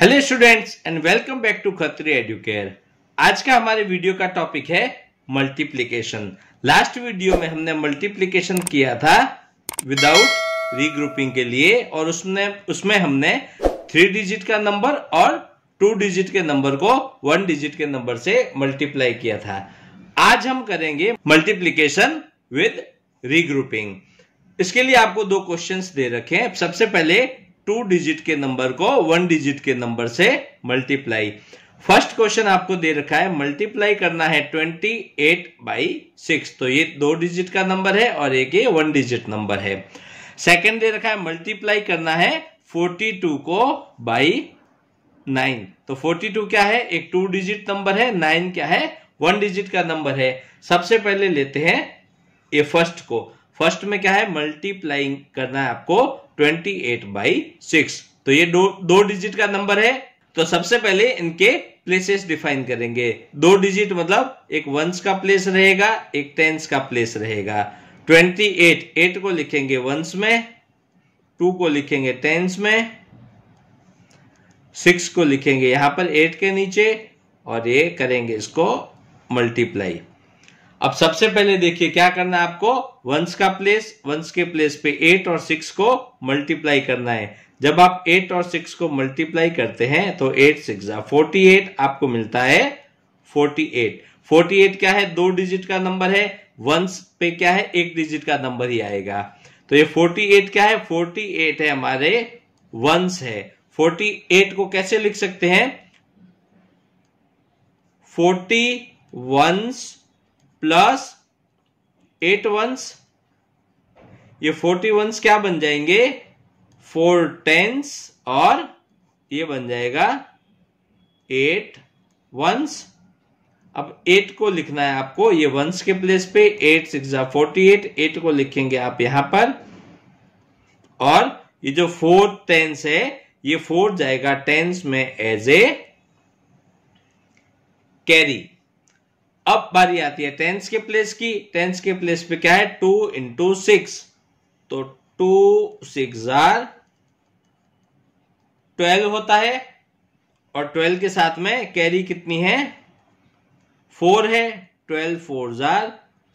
hello students and welcome back to Khatri Educare आज का हमारे वीडियो का टॉपिक है मल्टीप्लीकेशन लास्ट वीडियो में हमने मल्टीप्लीकेशन किया था विदाउट रीग्रुपिंग के लिए और उसमें उसमें हमने थ्री डिजिट का नंबर और टू डिजिट के नंबर को वन डिजिट के नंबर से मल्टीप्लाई किया था आज हम करेंगे मल्टीप्लीकेशन विद रीग्रुपिंग इसके लिए आपको दो क्वेश्चंस दे रखे हैं सबसे पहले टू डिजिट के नंबर को वन डिजिट के नंबर से मल्टीप्लाई फर्स्ट क्वेश्चन आपको दे रखा है मल्टीप्लाई करना है ट्वेंटी एट बाई सिक्स तो ये दो डिजिट का नंबर है और एक ये वन डिजिट नंबर है सेकंड दे रखा है मल्टीप्लाई करना है फोर्टी टू को बाई नाइन तो फोर्टी टू क्या है एक टू डिजिट नंबर है नाइन क्या है वन डिजिट का नंबर है सबसे पहले लेते हैं ये फर्स्ट को फर्स्ट में क्या है मल्टीप्लाइंग करना है आपको 28 एट बाई सिक्स तो ये दो दो डिजिट का नंबर है तो सबसे पहले इनके प्लेसेस डिफाइन करेंगे दो डिजिट मतलब एक वंस का प्लेस रहेगा एक टेंस का प्लेस रहेगा 28 एट एट को लिखेंगे वंस में टू को लिखेंगे टेंस में सिक्स को लिखेंगे यहां पर एट के नीचे और ये करेंगे इसको मल्टीप्लाई अब सबसे पहले देखिए क्या करना है आपको वंस का प्लेस वंस के प्लेस पे एट और सिक्स को मल्टीप्लाई करना है जब आप एट और सिक्स को मल्टीप्लाई करते हैं तो एट सिक्स फोर्टी एट आपको मिलता है फोर्टी एट फोर्टी एट क्या है दो डिजिट का नंबर है वंस पे क्या है एक डिजिट का नंबर ही आएगा तो ये फोर्टी एट क्या है फोर्टी एट है हमारे वंस है फोर्टी एट को कैसे लिख सकते हैं forty ones plus eight ones ये फोर्टी वंस क्या बन जाएंगे फोर टेंस और ये बन जाएगा एट वंस अब एट को लिखना है आपको ये वंस के प्लेस पे eight six forty eight eight को लिखेंगे आप यहां पर और ये जो फोर टेंस है ये फोर जाएगा टेंस में एज ए कैरी अब बारी आती है टेंस के प्लेस की टेंस के प्लेस पे क्या है टू इंटू सिक्स तो टू सिक्स आर ट्वेल्व होता है और ट्वेल्व के साथ में कैरी कितनी है फोर है ट्वेल्व फोर जार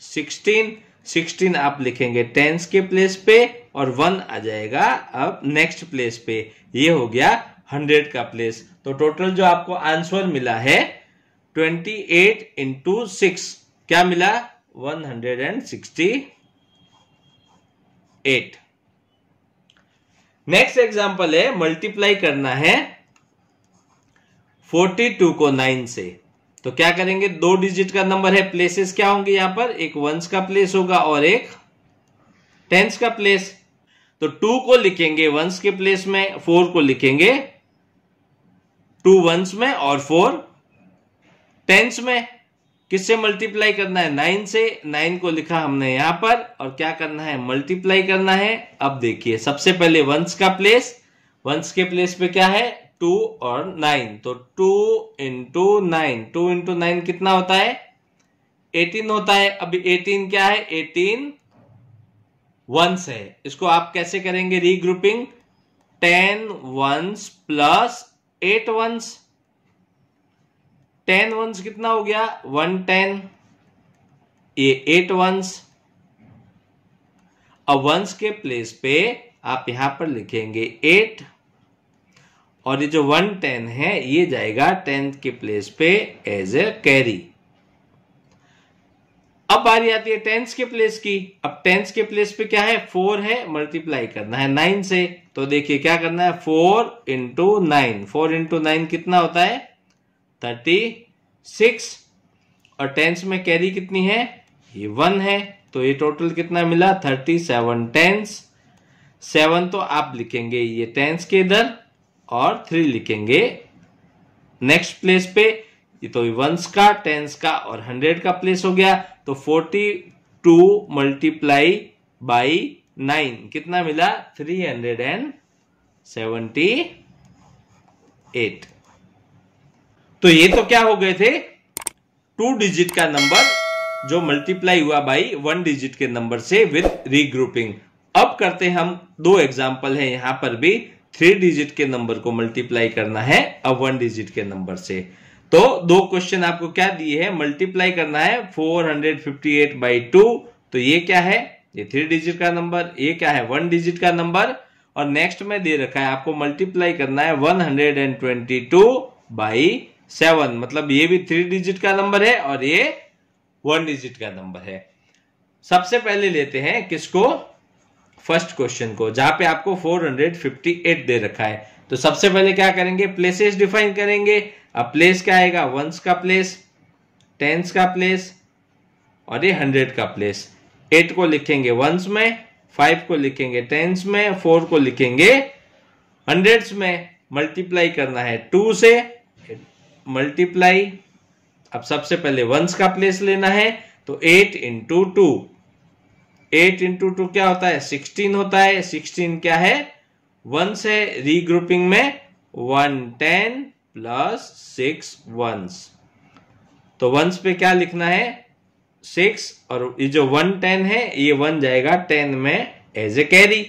सिक्सटीन सिक्सटीन आप लिखेंगे टेंस के प्लेस पे और वन आ जाएगा अब नेक्स्ट प्लेस पे ये हो गया हंड्रेड का प्लेस तो टोटल जो आपको आंसर मिला है ट्वेंटी एट इंटू सिक्स क्या मिला one hundred and sixty eight next example है मल्टीप्लाई करना है फोर्टी टू को नाइन से तो क्या करेंगे दो डिजिट का नंबर है प्लेसेस क्या होंगे यहां पर एक वंस का प्लेस होगा और एक टेंस का प्लेस तो टू को लिखेंगे वंस के प्लेस में फोर को लिखेंगे टू वंस में और फोर टेंस में किससे मल्टीप्लाई करना है नाइन से नाइन को लिखा हमने यहां पर और क्या करना है मल्टीप्लाई करना है अब देखिए सबसे पहले वंस का प्लेस वंस के प्लेस पे क्या है टू और नाइन तो two into nine two into nine कितना होता है एटीन होता है अभी एटीन क्या है एटीन वंस है इसको आप कैसे करेंगे regrouping ten ones plus eight ones ten ones कितना हो गया वन टेन ये एट वंस अब वंस के प्लेस पे आप यहां पर लिखेंगे एट और ये जो वन टेन है ये जाएगा टेंथ के प्लेस पे एज ए कैरी अब बारी आती है टेंस के प्लेस की अब टेंस के प्लेस पे क्या है फोर है मल्टीप्लाई करना है नाइन से तो देखिए क्या करना है four into nine four into nine कितना होता है थर्टी सिक्स और टेंस में कैरी कितनी है ये वन है तो ये टोटल कितना मिला थर्टी सेवन टेंस सेवन तो आप लिखेंगे ये टेंस के इधर और थ्री लिखेंगे नेक्स्ट प्लेस पे ये तो वंस का टेंस का और हंड्रेड का प्लेस हो गया तो forty two multiply by nine कितना मिला three hundred and seventy eight तो ये तो क्या हो गए थे टू डिजिट का नंबर जो मल्टीप्लाई हुआ बाई वन डिजिट के नंबर से विथ रीग्रुपिंग अब करते हैं हम दो एग्जाम्पल है यहां पर भी थ्री डिजिट के नंबर को मल्टीप्लाई करना है अब वन डिजिट के नंबर से तो दो क्वेश्चन आपको क्या दिए हैं मल्टीप्लाई करना है 458 hundred fifty eight by two तो ये क्या है ये थ्री डिजिट का नंबर ये क्या है वन डिजिट का नंबर और नेक्स्ट में दे रखा है आपको मल्टीप्लाई करना है 122 hundred and twenty two by seven मतलब ये भी थ्री डिजिट का नंबर है और ये वन डिजिट का नंबर है सबसे पहले लेते हैं किसको फर्स्ट क्वेश्चन को जहां पे आपको 458 दे रखा है तो सबसे पहले क्या करेंगे प्लेसेस डिफाइन करेंगे अब प्लेस क्या आएगा वंस का प्लेस टेंस का प्लेस और ये हंड्रेड का प्लेस एट को लिखेंगे वंस में फाइव को लिखेंगे टेंस में फोर को लिखेंगे हंड्रेड्स में मल्टीप्लाई करना है टू से मल्टीप्लाई अब सबसे पहले वंस का प्लेस लेना है तो eight into two eight into two क्या होता है सिक्सटीन होता है सिक्सटीन क्या है वंस है रीग्रुपिंग में one ten plus six ones तो वंस पे क्या लिखना है सिक्स और ये जो वन टेन है ये वन जाएगा टेन में एज ए कैरी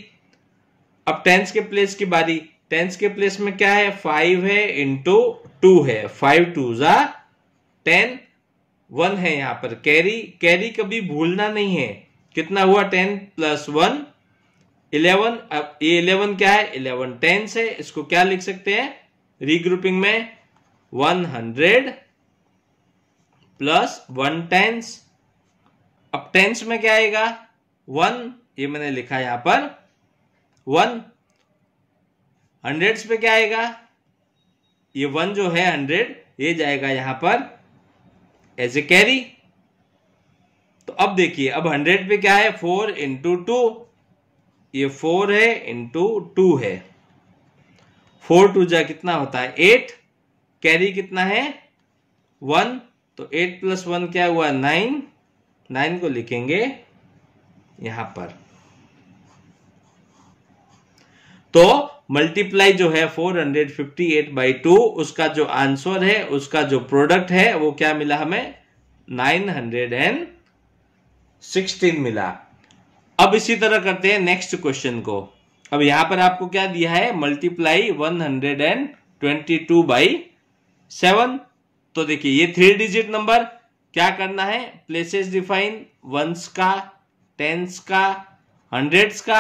अब टेंस के प्लेस की बारी टेंस के प्लेस में क्या है फाइव है इंटू टू है फाइव टू जा टेन वन है यहां पर कैरी कैरी कभी भूलना नहीं है कितना हुआ टेन प्लस वन इलेवन अब ये इलेवन क्या है इलेवन टेन से इसको क्या लिख सकते हैं रीग्रुपिंग में one hundred plus one tens अब टेंस में क्या आएगा वन ये मैंने लिखा यहां पर वन हंड्रेड्स पे क्या आएगा ये वन जो है हंड्रेड ये जाएगा यहां पर एज ए कैरी तो अब देखिए अब हंड्रेड पे क्या है फोर इंटू टू ये फोर है इंटू टू है फोर टू जा कितना होता है एट कैरी कितना है वन तो एट प्लस वन क्या हुआ नाइन नाइन को लिखेंगे यहां पर तो मल्टीप्लाई जो है 458 बाई टू उसका जो आंसर है उसका जो प्रोडक्ट है वो क्या मिला हमें 916 मिला अब इसी तरह करते हैं नेक्स्ट क्वेश्चन को अब यहां पर आपको क्या दिया है मल्टीप्लाई 122 बाई सेवन तो देखिए ये थ्री डिजिट नंबर क्या करना है प्लेसेस डिफाइन वंस का टेंस का हंड्रेड्स का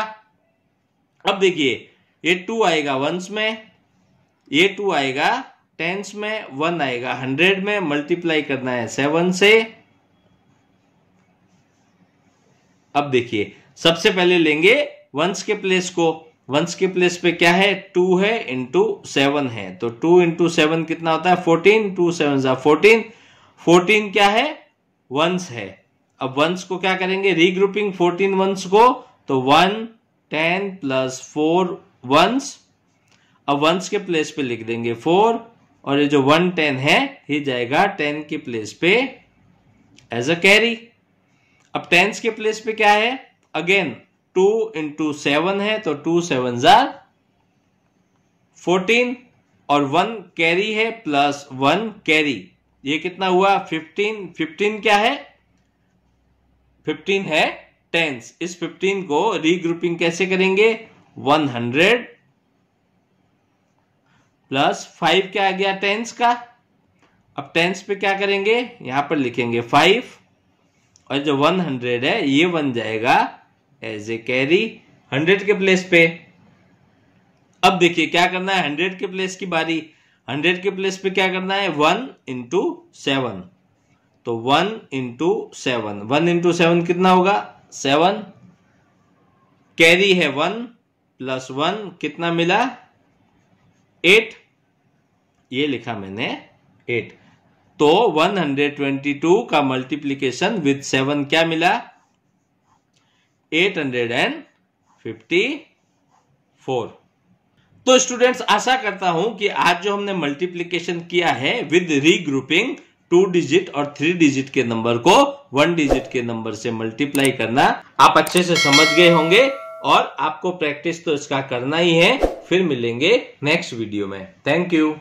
अब देखिए ये टू आएगा वंस में ये टू आएगा टेंस में वन आएगा हंड्रेड में मल्टीप्लाई करना है सेवन से अब देखिए सबसे पहले लेंगे वंस के प्लेस को वंस के प्लेस पे क्या है टू है इंटू सेवन है तो टू इंटू सेवन कितना होता है फोर्टीन टू सेवन सा फोर्टीन फोर्टीन क्या है वंस है अब वंस को क्या करेंगे रीग्रुपिंग फोर्टीन वंस को तो one ten plus four ones अब वंस के प्लेस पे लिख देंगे फोर और ये जो वन टेन है ये जाएगा टेन के प्लेस पे एज अ कैरी अब टेन्स के प्लेस पे क्या है अगेन टू इंटू सेवन है तो टू सेवन जार फोर्टीन और वन कैरी है प्लस वन कैरी ये कितना हुआ फिफ्टीन फिफ्टीन क्या है फिफ्टीन है टेंस इस फिफ्टीन को रीग्रुपिंग कैसे करेंगे वन हंड्रेड प्लस फाइव क्या आ गया टेंस का अब टेंस पे क्या करेंगे यहां पर लिखेंगे फाइव और जो वन हंड्रेड है ये बन जाएगा एज ए कैरी हंड्रेड के प्लेस पे अब देखिए क्या करना है हंड्रेड के प्लेस की बारी हंड्रेड के प्लेस पे क्या करना है वन इंटू सेवन तो one into seven one into seven कितना होगा सेवन कैरी है वन प्लस वन कितना मिला एट ये लिखा मैंने एट तो 122 का मल्टीप्लीकेशन विद सेवन क्या मिला 854 तो स्टूडेंट्स आशा करता हूं कि आज जो हमने मल्टीप्लीकेशन किया है विद रीग्रुपिंग टू डिजिट और थ्री डिजिट के नंबर को वन डिजिट के नंबर से मल्टीप्लाई करना आप अच्छे से समझ गए होंगे और आपको प्रैक्टिस तो इसका करना ही है फिर मिलेंगे नेक्स्ट वीडियो में थैंक यू